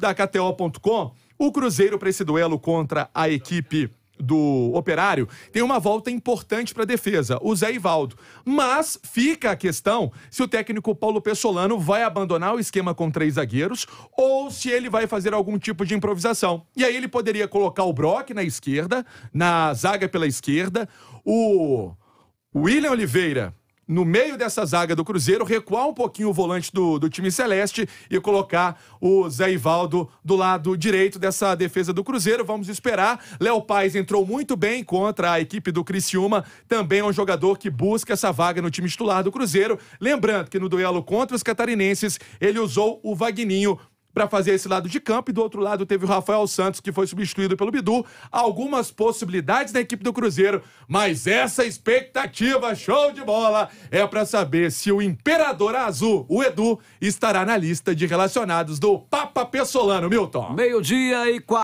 da KTO.com, o Cruzeiro para esse duelo contra a equipe do Operário tem uma volta importante para a defesa, o Zé Ivaldo. Mas fica a questão se o técnico Paulo Pessolano vai abandonar o esquema com três zagueiros ou se ele vai fazer algum tipo de improvisação. E aí ele poderia colocar o Brock na esquerda, na zaga pela esquerda, o William Oliveira no meio dessa zaga do Cruzeiro, recuar um pouquinho o volante do, do time Celeste e colocar o Zé Ivaldo do lado direito dessa defesa do Cruzeiro. Vamos esperar. Léo Paz entrou muito bem contra a equipe do Criciúma. Também é um jogador que busca essa vaga no time titular do Cruzeiro. Lembrando que no duelo contra os catarinenses, ele usou o Vagninho para fazer esse lado de campo e do outro lado teve o Rafael Santos que foi substituído pelo Bidu. Algumas possibilidades na equipe do Cruzeiro, mas essa expectativa show de bola é para saber se o Imperador Azul, o Edu, estará na lista de relacionados do Papa Pessolano, Milton. Meio-dia e quatro